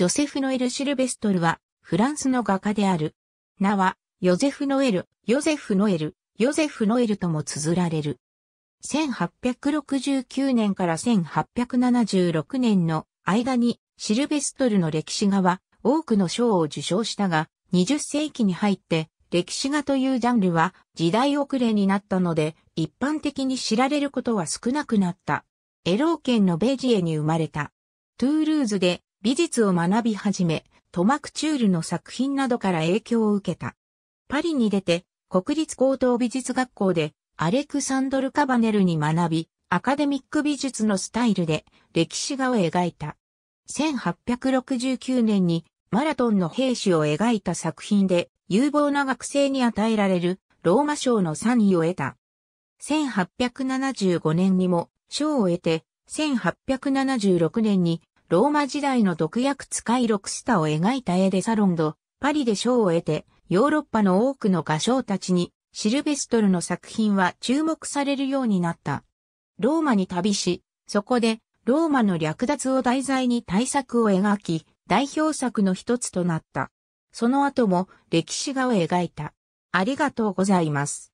ジョセフ・ノエル・シルベストルは、フランスの画家である。名は、ヨゼフ・ノエル、ヨゼフ・ノエル、ヨゼフ・ノエルとも綴られる。1869年から1876年の間に、シルベストルの歴史画は、多くの賞を受賞したが、20世紀に入って、歴史画というジャンルは時代遅れになったので、一般的に知られることは少なくなった。エロー県のベジエに生まれた。トゥールーズで美術を学び始め、トマクチュールの作品などから影響を受けた。パリに出て、国立高等美術学校で、アレクサンドル・カバネルに学び、アカデミック美術のスタイルで歴史画を描いた。1869年にマラトンの兵士を描いた作品で有望な学生に与えられるローマ賞の賛位を得た。1875年にも賞を得て、1876年にローマ時代の毒薬使いロクスタを描いた絵でサロンド、パリで賞を得て、ヨーロッパの多くの画商たちに、シルベストルの作品は注目されるようになった。ローマに旅し、そこで、ローマの略奪を題材に大作を描き、代表作の一つとなった。その後も歴史画を描いた。ありがとうございます。